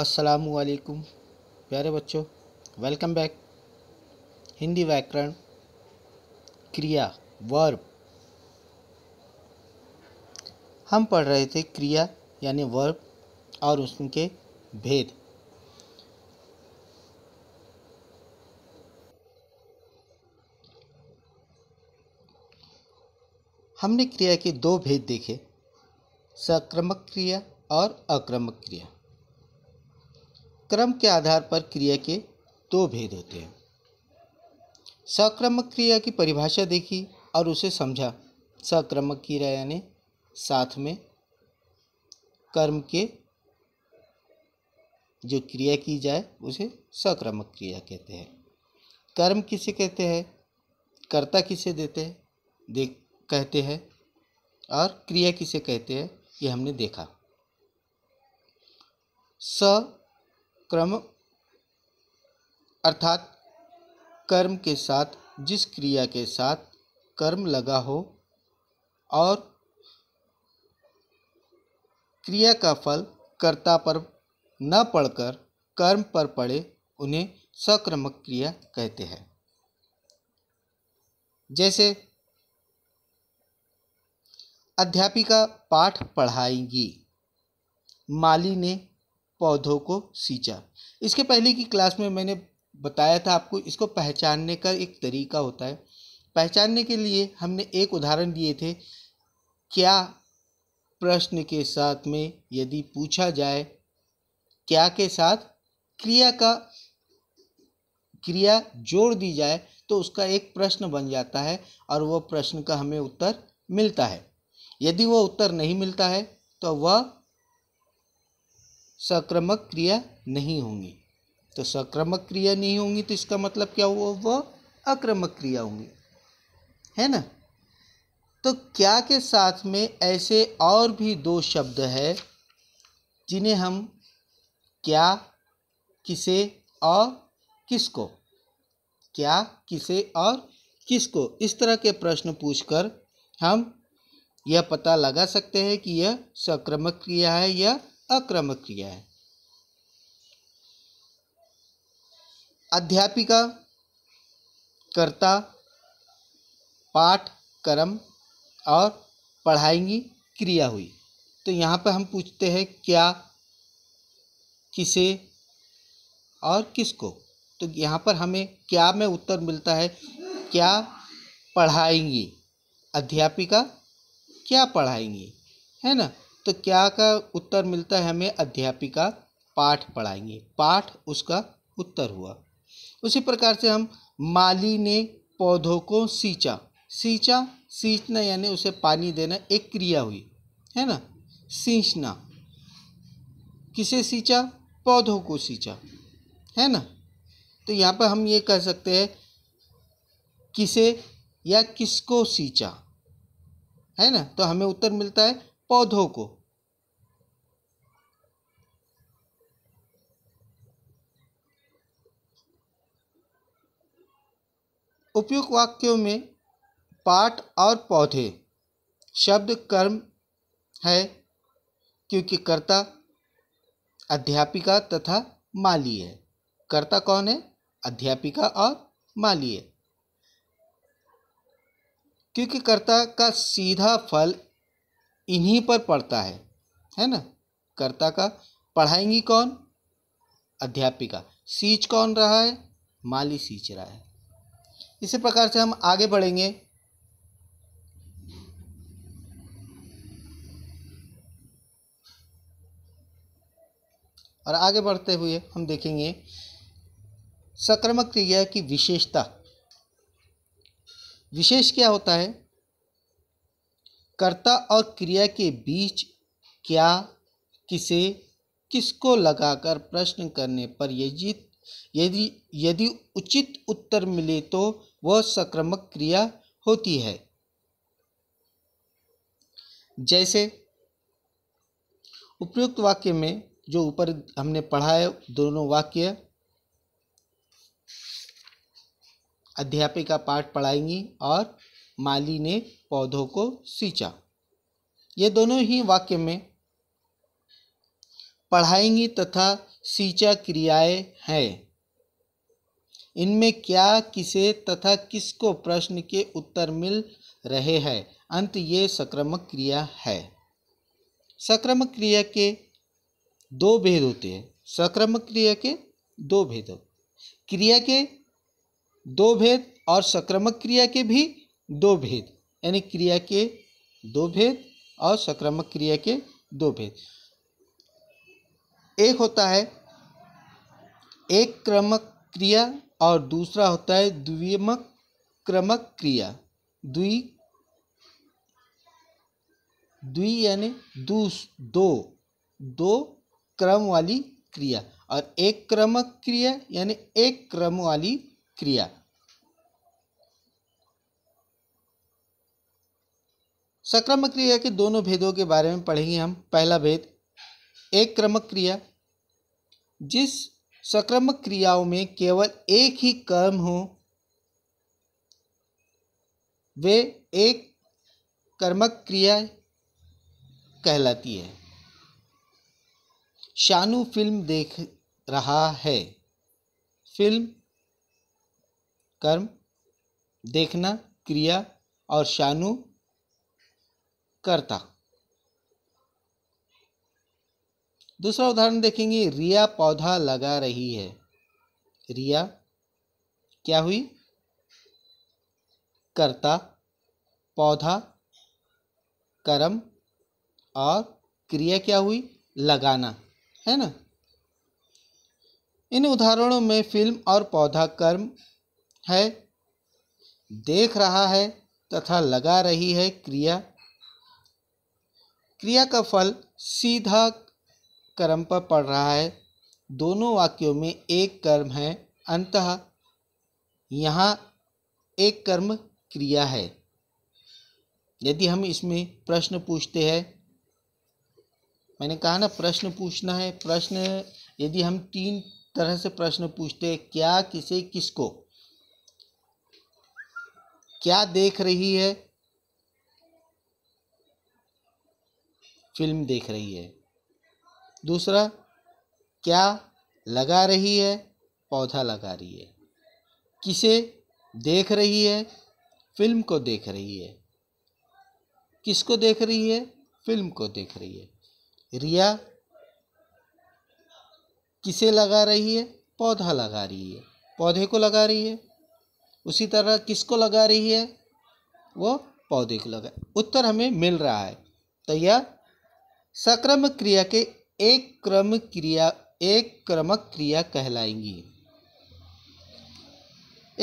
वालेकुम प्यारे बच्चों वेलकम बैक हिंदी व्याकरण क्रिया वर्ब हम पढ़ रहे थे क्रिया यानी वर्ब और उसके भेद हमने क्रिया के दो भेद देखे सक्रमक क्रिया और अक्रमक क्रिया क्रम के आधार पर क्रिया के दो भेद होते हैं सक्रमक क्रिया की परिभाषा देखी और उसे समझा सक्रमक क्रिया यानी साथ में कर्म के जो क्रिया की जाए उसे सक्रमक क्रिया कहते हैं कर्म किसे कहते हैं कर्ता किसे देते हैं दे कहते हैं और क्रिया किसे कहते हैं ये हमने देखा स क्रम अर्थात कर्म के साथ जिस क्रिया के साथ कर्म लगा हो और क्रिया का फल कर्ता पर न पड़कर कर्म पर पड़े उन्हें सक्रमक क्रिया कहते हैं जैसे अध्यापिका पाठ पढ़ाएंगी माली ने पौधों को सींचा इसके पहले की क्लास में मैंने बताया था आपको इसको पहचानने का एक तरीका होता है पहचानने के लिए हमने एक उदाहरण दिए थे क्या प्रश्न के साथ में यदि पूछा जाए क्या के साथ क्रिया का क्रिया जोड़ दी जाए तो उसका एक प्रश्न बन जाता है और वह प्रश्न का हमें उत्तर मिलता है यदि वह उत्तर नहीं मिलता है तो वह सक्रमक क्रिया नहीं होंगी तो सक्रमक क्रिया नहीं होंगी तो इसका मतलब क्या हुआ वह अक्रमक क्रिया होंगी है ना तो क्या के साथ में ऐसे और भी दो शब्द है जिन्हें हम क्या किसे और किसको क्या किसे और किसको इस तरह के प्रश्न पूछकर हम यह पता लगा सकते हैं कि यह सक्रमक क्रिया है या अक्रमक क्रिया है अध्यापिका कर्ता पाठ कर्म और पढ़ाएंगी क्रिया हुई तो यहाँ पर हम पूछते हैं क्या किसे और किसको तो यहाँ पर हमें क्या में उत्तर मिलता है क्या पढ़ाएंगी अध्यापिका क्या पढ़ाएंगी है ना तो क्या का उत्तर मिलता है हमें अध्यापिका पाठ पढ़ाएंगे पाठ उसका उत्तर हुआ उसी प्रकार से हम माली ने पौधों को सींचा सींचा सींचना यानी उसे पानी देना एक क्रिया हुई है ना सींचना किसे सींचा पौधों को सींचा है ना तो यहाँ पर हम ये कह सकते हैं किसे या किसको सींचा है ना तो हमें उत्तर मिलता है पौधों को उपयुक्त वाक्यों में पाठ और पौधे शब्द कर्म है क्योंकि कर्ता अध्यापिका तथा माली है कर्ता कौन है अध्यापिका और माली है क्योंकि कर्ता का सीधा फल इन्हीं पर पड़ता है है ना कर्ता का पढ़ाएंगी कौन अध्यापिका सींच कौन रहा है माली सींच रहा है इसी प्रकार से हम आगे बढ़ेंगे और आगे बढ़ते हुए हम देखेंगे सकर्मक क्रिया की विशेषता विशेष क्या होता है कर्ता और क्रिया के बीच क्या किसे किसको लगाकर प्रश्न करने पर यदि यदि यदि उचित उत्तर मिले तो वह संक्रमक क्रिया होती है जैसे उपयुक्त वाक्य में जो ऊपर हमने पढ़ा है दोनों वाक्य अध्यापिका पाठ पढ़ाएंगी और माली ने पौधों को सींचा ये दोनों ही वाक्य में पढ़ाएंगी तथा सींचा क्रियाएं हैं इनमें क्या किसे तथा किसको प्रश्न के उत्तर मिल रहे हैं अंत ये संक्रमक क्रिया है सक्रमक क्रिया के दो भेद होते हैं सक्रमक क्रिया के दो भेद क्रिया के दो भेद और सक्रमक क्रिया के भी दो भेद यानी क्रिया के दो भेद और संक्रामक क्रिया के दो भेद एक होता है एक क्रमक क्रिया और दूसरा होता है द्वियमक क्रमक क्रिया द्वि द्वि यानी दूस दो दो क्रम वाली क्रिया और एक क्रमक क्रिया यानी एक क्रम वाली क्रिया सक्रमक क्रिया के दोनों भेदों के बारे में पढ़ेंगे हम पहला भेद एक क्रमक क्रिया जिस सक्रमक क्रियाओं में केवल एक ही कर्म हो वे एक कर्मक क्रिया कहलाती है शानु फिल्म देख रहा है फिल्म कर्म देखना क्रिया और शानु करता दूसरा उदाहरण देखेंगे रिया पौधा लगा रही है रिया क्या हुई कर्ता पौधा कर्म और क्रिया क्या हुई लगाना है ना इन उदाहरणों में फिल्म और पौधा कर्म है देख रहा है तथा लगा रही है क्रिया क्रिया का फल सीधा कर्म पर पड़ रहा है दोनों वाक्यों में एक कर्म है अंतः यहाँ एक कर्म क्रिया है यदि हम इसमें प्रश्न पूछते हैं मैंने कहा ना प्रश्न पूछना है प्रश्न यदि हम तीन तरह से प्रश्न पूछते हैं क्या किसे किसको क्या देख रही है फिल्म देख रही है दूसरा क्या लगा रही है पौधा लगा रही है किसे देख रही है फिल्म को देख रही है किसको देख रही है फिल्म को देख रही है रिया किसे लगा रही है पौधा लगा रही है पौधे को लगा रही है उसी तरह किसको लगा रही है वो पौधे को लगा उत्तर हमें मिल रहा है तैयार सक्रम क्रिया के एक क्रम क्रिया एक क्रमक क्रिया कहलाएंगी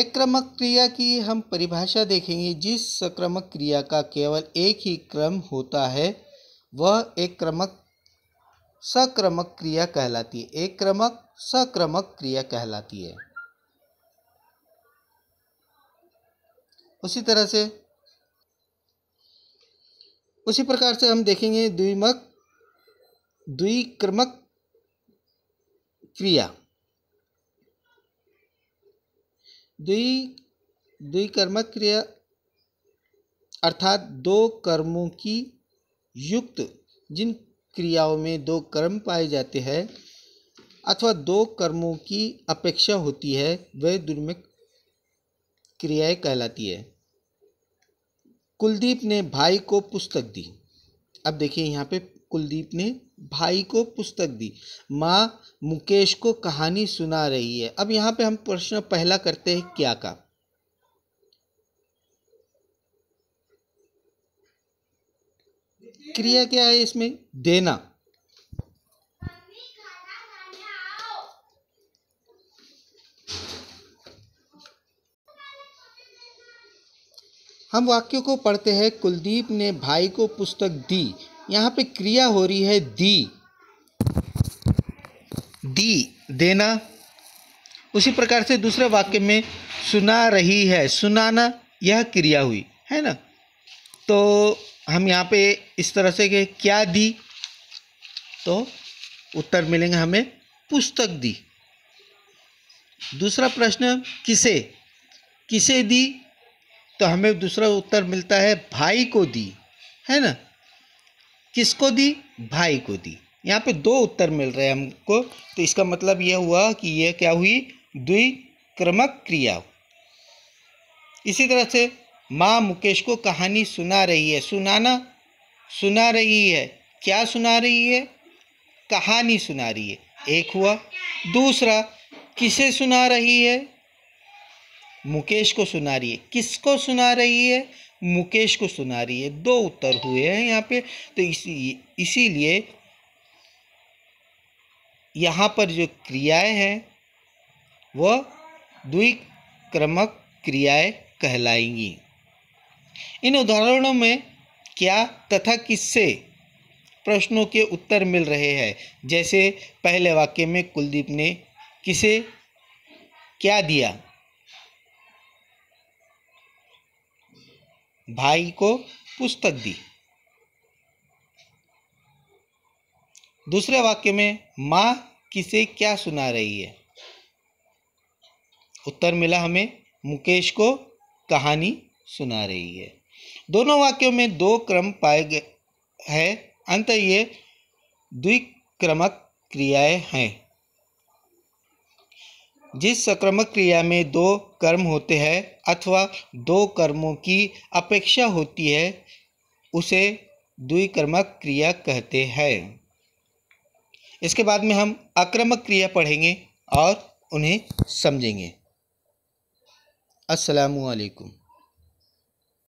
एक क्रमक क्रिया की हम परिभाषा देखेंगे जिस सक्रमक क्रिया का केवल एक ही क्रम होता है वह एक क्रमक सक्रमक क्रिया कहलाती है एक क्रमक सक्रमक क्रिया कहलाती है उसी तरह से उसी प्रकार से हम देखेंगे द्विमक द्विक्रमक क्रिया द्वि द्विकर्मक क्रिया अर्थात दो कर्मों की युक्त जिन क्रियाओं में दो कर्म पाए जाते हैं अथवा दो कर्मों की अपेक्षा होती है वह दुर्मिक क्रियाएं कहलाती है कुलदीप ने भाई को पुस्तक दी अब देखिए यहाँ पे कुलदीप ने भाई को पुस्तक दी माँ मुकेश को कहानी सुना रही है अब यहाँ पे हम प्रश्न पहला करते हैं क्या का क्रिया क्या है इसमें देना हम वाक्य को पढ़ते हैं कुलदीप ने भाई को पुस्तक दी यहाँ पे क्रिया हो रही है दी दी देना उसी प्रकार से दूसरे वाक्य में सुना रही है सुनाना यह क्रिया हुई है ना तो हम यहाँ पे इस तरह से कि क्या दी तो उत्तर मिलेंगे हमें पुस्तक दी दूसरा प्रश्न किसे किसे दी तो हमें दूसरा उत्तर मिलता है भाई को दी है ना किसको दी भाई को दी यहाँ पे दो उत्तर मिल रहे हैं हमको तो इसका मतलब यह हुआ कि यह क्या हुई द्विक्रमक क्रिया इसी तरह से माँ मुकेश को कहानी सुना रही है सुनाना सुना रही है क्या सुना रही है कहानी सुना रही है एक हुआ दूसरा किसे सुना रही है मुकेश को सुना रही है किसको सुना रही है मुकेश को सुना रही है दो उत्तर हुए हैं यहाँ पे तो इसी इसीलिए यहाँ पर जो क्रियाएं हैं वह द्विक्रमक क्रियाएं कहलाएंगी इन उदाहरणों में क्या तथा किससे प्रश्नों के उत्तर मिल रहे हैं जैसे पहले वाक्य में कुलदीप ने किसे क्या दिया भाई को पुस्तक दी दूसरे वाक्य में माँ किसे क्या सुना रही है उत्तर मिला हमें मुकेश को कहानी सुना रही है दोनों वाक्यों में दो क्रम पाए गए हैं अंत ये द्विक्रमक क्रियाएं हैं जिस सकर्मक क्रिया में दो कर्म होते हैं अथवा दो कर्मों की अपेक्षा होती है उसे द्विकर्मक क्रिया कहते हैं इसके बाद में हम आक्रमक क्रिया पढ़ेंगे और उन्हें समझेंगे अस्सलाम वालेकुम